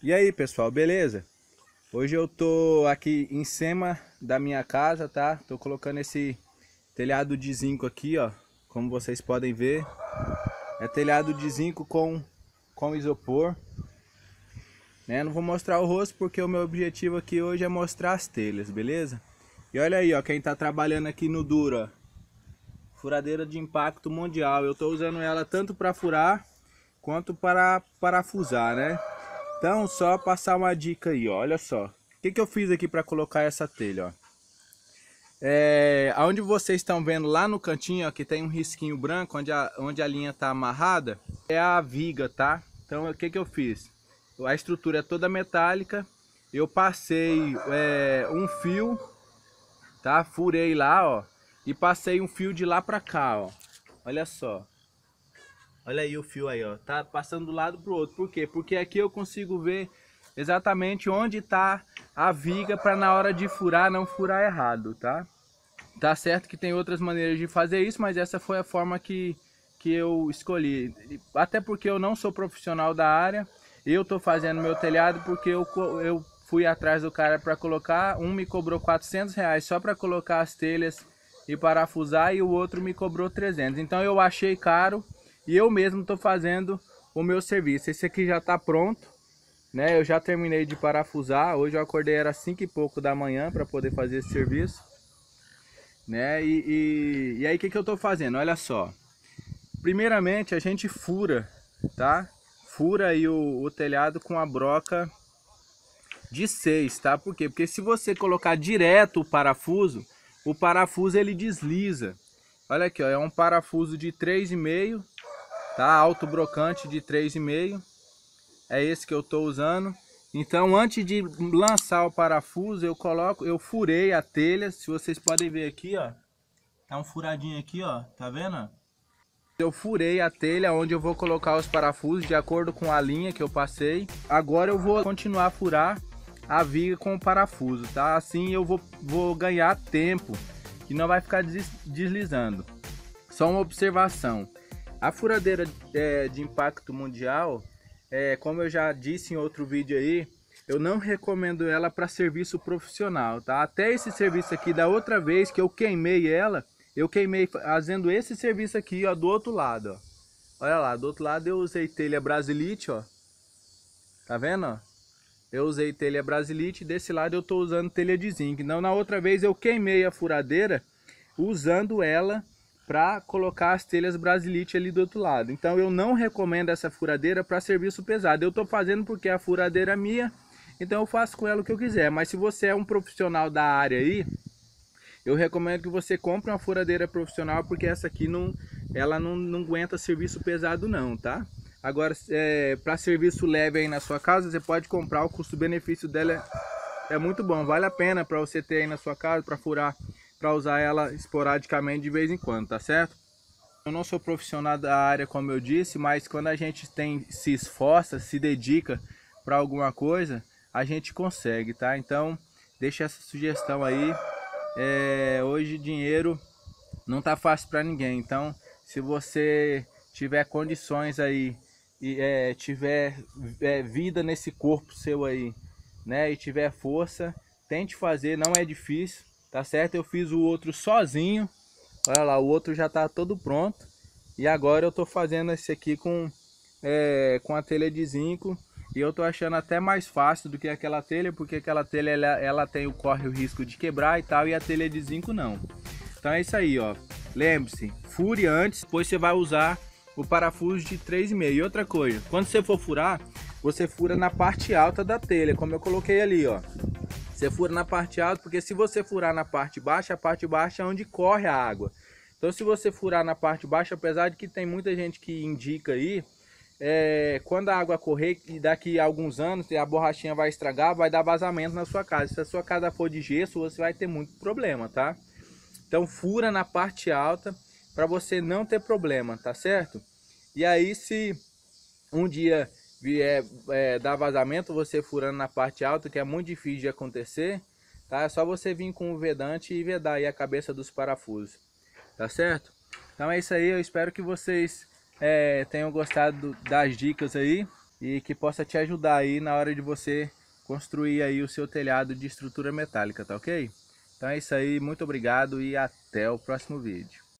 E aí pessoal, beleza? Hoje eu tô aqui em cima da minha casa, tá? Tô colocando esse telhado de zinco aqui, ó. Como vocês podem ver, é telhado de zinco com, com isopor. Né? Não vou mostrar o rosto porque o meu objetivo aqui hoje é mostrar as telhas, beleza? E olha aí, ó, quem tá trabalhando aqui no Dura. Furadeira de impacto mundial. Eu tô usando ela tanto para furar quanto para parafusar, né? Então, só passar uma dica aí, ó. olha só. O que, que eu fiz aqui para colocar essa telha, ó. É, onde vocês estão vendo lá no cantinho, ó, que tem um risquinho branco, onde a, onde a linha tá amarrada, é a viga, tá? Então, o que que eu fiz? A estrutura é toda metálica, eu passei é, um fio, tá? Furei lá, ó, e passei um fio de lá pra cá, ó. Olha só. Olha aí o fio aí, ó. Tá passando do lado pro outro. Por quê? Porque aqui eu consigo ver exatamente onde tá a viga para na hora de furar não furar errado, tá? Tá certo que tem outras maneiras de fazer isso, mas essa foi a forma que, que eu escolhi. Até porque eu não sou profissional da área. Eu tô fazendo meu telhado porque eu, eu fui atrás do cara para colocar. Um me cobrou 400 reais só para colocar as telhas e parafusar e o outro me cobrou 300. Então eu achei caro e eu mesmo estou fazendo o meu serviço. Esse aqui já está pronto, né? Eu já terminei de parafusar. Hoje eu acordei era 5 e pouco da manhã para poder fazer esse serviço. Né? E, e, e aí o que, que eu estou fazendo? Olha só. Primeiramente a gente fura, tá? Fura aí o, o telhado com a broca de 6, tá? Por quê? Porque se você colocar direto o parafuso, o parafuso ele desliza. Olha aqui, ó, é um parafuso de 3,5 tá? Alto brocante de 3,5. É esse que eu estou usando. Então, antes de lançar o parafuso, eu coloco, eu furei a telha. Se vocês podem ver aqui, ó. Tá um furadinho aqui, ó. Tá vendo? Eu furei a telha onde eu vou colocar os parafusos de acordo com a linha que eu passei. Agora eu vou continuar a furar a viga com o parafuso, tá? Assim eu vou, vou ganhar tempo e não vai ficar deslizando. Só uma observação. A furadeira é, de impacto mundial, é, como eu já disse em outro vídeo aí, eu não recomendo ela para serviço profissional, tá? Até esse serviço aqui, da outra vez que eu queimei ela, eu queimei fazendo esse serviço aqui, ó, do outro lado, ó. Olha lá, do outro lado eu usei telha Brasilite, ó. Tá vendo, ó? Eu usei telha Brasilite, desse lado eu tô usando telha de zinco. Não, na outra vez eu queimei a furadeira usando ela para colocar as telhas brasilite ali do outro lado. Então eu não recomendo essa furadeira para serviço pesado. Eu estou fazendo porque é a furadeira é minha, então eu faço com ela o que eu quiser. Mas se você é um profissional da área aí, eu recomendo que você compre uma furadeira profissional porque essa aqui não, ela não, não aguenta serviço pesado não, tá? Agora, é, para serviço leve aí na sua casa, você pode comprar, o custo-benefício dela é, é muito bom, vale a pena para você ter aí na sua casa, para furar para usar ela esporadicamente de vez em quando, tá certo? Eu não sou profissional da área, como eu disse, mas quando a gente tem se esforça, se dedica para alguma coisa, a gente consegue, tá? Então, deixa essa sugestão aí. É, hoje dinheiro não tá fácil para ninguém, então se você tiver condições aí e é, tiver é, vida nesse corpo seu aí, né, e tiver força, tente fazer, não é difícil, Tá certo? Eu fiz o outro sozinho. Olha lá, o outro já tá todo pronto. E agora eu tô fazendo esse aqui com, é, com a telha de zinco. E eu tô achando até mais fácil do que aquela telha, porque aquela telha ela, ela tem corre o risco de quebrar e tal, e a telha de zinco não. Então é isso aí, ó. Lembre-se, fure antes, depois você vai usar o parafuso de 3,5. E outra coisa, quando você for furar, você fura na parte alta da telha, como eu coloquei ali, ó. Você fura na parte alta, porque se você furar na parte baixa, a parte baixa é onde corre a água. Então se você furar na parte baixa, apesar de que tem muita gente que indica aí, é, quando a água correr e daqui a alguns anos a borrachinha vai estragar, vai dar vazamento na sua casa. Se a sua casa for de gesso, você vai ter muito problema, tá? Então fura na parte alta para você não ter problema, tá certo? E aí se um dia vier é, é, dar vazamento, você furando na parte alta, que é muito difícil de acontecer, tá? É só você vir com o vedante e vedar aí a cabeça dos parafusos, tá certo? Então é isso aí, eu espero que vocês é, tenham gostado das dicas aí e que possa te ajudar aí na hora de você construir aí o seu telhado de estrutura metálica, tá ok? Então é isso aí, muito obrigado e até o próximo vídeo.